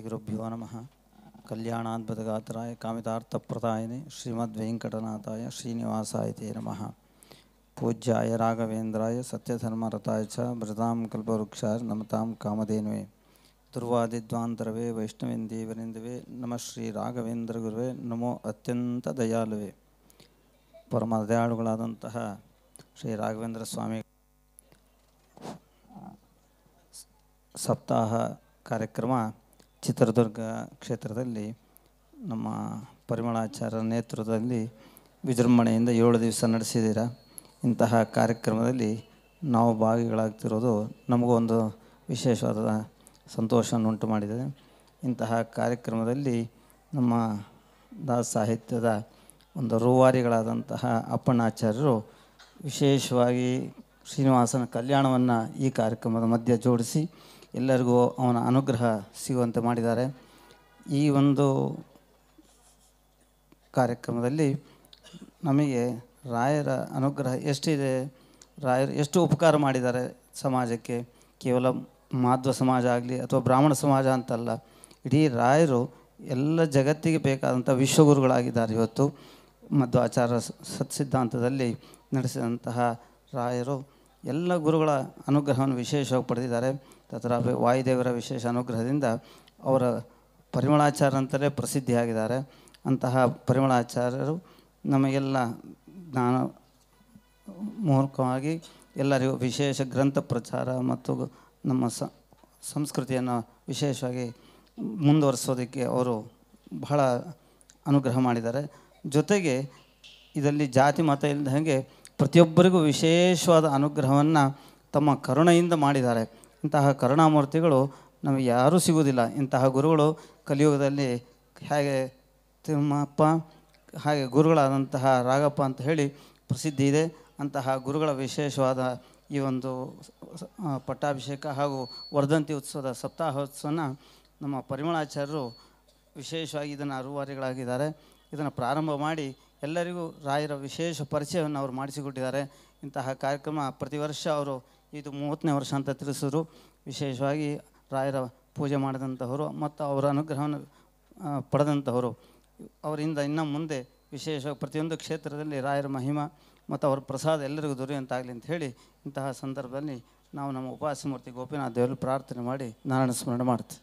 गुरुभ्यो नम कल्याणाद्भदगात्राय कामितार्थप्रदायने श्रीमद्वेङ्कटनाथाय श्रीनिवासाय ते नमः पूज्याय राघवेन्द्राय सत्यधर्मरताय च नमता कल्पवृक्षाय नमतां कामधेनुवे दुर्वादिद्वान्तरवे वैष्णवेन्दीवरिन्दवे नमः श्रीराघवेन्द्रगुरुवे नमो अत्यंत दयालुवे परम ದಯಾಳುಗಳಾದಂತಹ श्री राघवेन्द्र स्वामी सप्ताह कार्यक्रम ಚಿತ್ರದುರ್ಗ ಕ್ಷೇತ್ರದಲ್ಲಿ ನಮ್ಮ ಪರಿಮಳಾಚಾರ್ಯ ನೇತೃತ್ವದಲ್ಲಿ ವಿಜೃಂಭಣೆಯಿಂದ ಏಳು ದಿವಸ ನಡೆಸಿದ್ದೀರ ಇಂತಹ ಕಾರ್ಯಕ್ರಮದಲ್ಲಿ ನಾವು ಭಾಗಿಗಳಾಗ್ತಿರೋದು ನಮಗೂ ಒಂದು ವಿಶೇಷವಾದ ಸಂತೋಷವನ್ನು ಉಂಟು ಮಾಡಿದೆ ಇಂತಹ ಕಾರ್ಯಕ್ರಮದಲ್ಲಿ ನಮ್ಮ ದಾಸ ಸಾಹಿತ್ಯದ ಒಂದು ರೂವಾರಿಗಳಾದಂತಹ ಅಪ್ಪಣ್ಣಾಚಾರ್ಯರು ವಿಶೇಷವಾಗಿ ಶ್ರೀನಿವಾಸನ ಕಲ್ಯಾಣವನ್ನು ಈ ಕಾರ್ಯಕ್ರಮದ ಮಧ್ಯೆ ಜೋಡಿಸಿ ಎಲ್ಲರಿಗೂ ಅವನ ಅನುಗ್ರಹ ಸಿಗುವಂತೆ ಮಾಡಿದ್ದಾರೆ ಈ ಒಂದು ಕಾರ್ಯಕ್ರಮದಲ್ಲಿ ನಮಗೆ ರಾಯರ ಅನುಗ್ರಹ ಎಷ್ಟಿದೆ ರಾಯರು ಎಷ್ಟು ಉಪಕಾರ ಮಾಡಿದ್ದಾರೆ ಸಮಾಜಕ್ಕೆ ಕೇವಲ ಮಾಧ್ವ ಸಮಾಜ ಆಗಲಿ ಅಥವಾ ಬ್ರಾಹ್ಮಣ ಸಮಾಜ ಅಂತಲ್ಲ ಇಡೀ ರಾಯರು ಎಲ್ಲ ಜಗತ್ತಿಗೆ ಬೇಕಾದಂಥ ವಿಶ್ವಗುರುಗಳಾಗಿದ್ದಾರೆ ಇವತ್ತು ಮಧ್ವಾಚಾರ ಸತ್ಸಿದ್ಧಾಂತದಲ್ಲಿ ನಡೆಸಿದಂತಹ ರಾಯರು ಎಲ್ಲ ಗುರುಗಳ ಅನುಗ್ರಹವನ್ನು ವಿಶೇಷವಾಗಿ ಪಡೆದಿದ್ದಾರೆ ತತ್ರ ವಾಯುದೇವರ ವಿಶೇಷ ಅನುಗ್ರಹದಿಂದ ಅವರ ಪರಿಮಳಾಚಾರ್ಯ ಅಂತಲೇ ಪ್ರಸಿದ್ಧಿಯಾಗಿದ್ದಾರೆ ಅಂತಹ ಪರಿಮಳಾಚಾರ್ಯರು ನಮಗೆಲ್ಲ ಜ್ಞಾನ ಮೂರ್ಖವಾಗಿ ಎಲ್ಲರಿಗೂ ವಿಶೇಷ ಗ್ರಂಥ ಪ್ರಚಾರ ಮತ್ತು ನಮ್ಮ ಸಂಸ್ಕೃತಿಯನ್ನು ವಿಶೇಷವಾಗಿ ಮುಂದುವರಿಸೋದಕ್ಕೆ ಅವರು ಬಹಳ ಅನುಗ್ರಹ ಮಾಡಿದ್ದಾರೆ ಜೊತೆಗೆ ಇದರಲ್ಲಿ ಜಾತಿ ಮತ ಇಲ್ಲದ ಹಾಗೆ ಪ್ರತಿಯೊಬ್ಬರಿಗೂ ವಿಶೇಷವಾದ ಅನುಗ್ರಹವನ್ನು ತಮ್ಮ ಕರುಣೆಯಿಂದ ಮಾಡಿದ್ದಾರೆ ಇಂತಹ ಕರುಣಾಮೂರ್ತಿಗಳು ನಮಗೆ ಯಾರೂ ಸಿಗುವುದಿಲ್ಲ ಇಂತಹ ಗುರುಗಳು ಕಲಿಯುಗದಲ್ಲಿ ಹೇಗೆ ತಿಮ್ಮಪ್ಪ ಹಾಗೆ ಗುರುಗಳಾದಂತಹ ರಾಗಪ್ಪ ಅಂತ ಹೇಳಿ ಪ್ರಸಿದ್ಧಿ ಇದೆ ಅಂತಹ ಗುರುಗಳ ವಿಶೇಷವಾದ ಈ ಒಂದು ಪಟ್ಟಾಭಿಷೇಕ ಹಾಗೂ ವರ್ಧಂತಿ ಉತ್ಸವದ ಸಪ್ತಾಹೋತ್ಸವನ ನಮ್ಮ ಪರಿಮಳಾಚಾರ್ಯರು ವಿಶೇಷವಾಗಿ ಇದನ್ನು ಅರುವಾರಿಗಳಾಗಿದ್ದಾರೆ ಇದನ್ನು ಪ್ರಾರಂಭ ಮಾಡಿ ಎಲ್ಲರಿಗೂ ರಾಯರ ವಿಶೇಷ ಪರಿಚಯವನ್ನು ಅವರು ಮಾಡಿಸಿಕೊಟ್ಟಿದ್ದಾರೆ ಇಂತಹ ಕಾರ್ಯಕ್ರಮ ಪ್ರತಿ ವರ್ಷ ಅವರು ಇದು ಮೂವತ್ತನೇ ವರ್ಷ ಅಂತ ತಿಳಿಸಿದ್ರು ವಿಶೇಷವಾಗಿ ರಾಯರ ಪೂಜೆ ಮಾಡಿದಂಥವರು ಮತ್ತು ಅವರ ಅನುಗ್ರಹವನ್ನು ಪಡೆದಂಥವರು ಅವರಿಂದ ಇನ್ನು ಮುಂದೆ ವಿಶೇಷ ಪ್ರತಿಯೊಂದು ಕ್ಷೇತ್ರದಲ್ಲಿ ರಾಯರ ಮಹಿಮಾ ಮತ್ತು ಅವರ ಪ್ರಸಾದ ಎಲ್ಲರಿಗೂ ದೊರೆಯುವಂತಾಗಲಿ ಅಂತ ಹೇಳಿ ಇಂತಹ ಸಂದರ್ಭದಲ್ಲಿ ನಾವು ನಮ್ಮ ಉಪವಾಸ ಮೂರ್ತಿ ಗೋಪಿನಾಥ್ ದೇವರು ಪ್ರಾರ್ಥನೆ ಮಾಡಿ ನಾರಾಯಣ ಸ್ಮರಣೆ ಮಾಡ್ತೀವಿ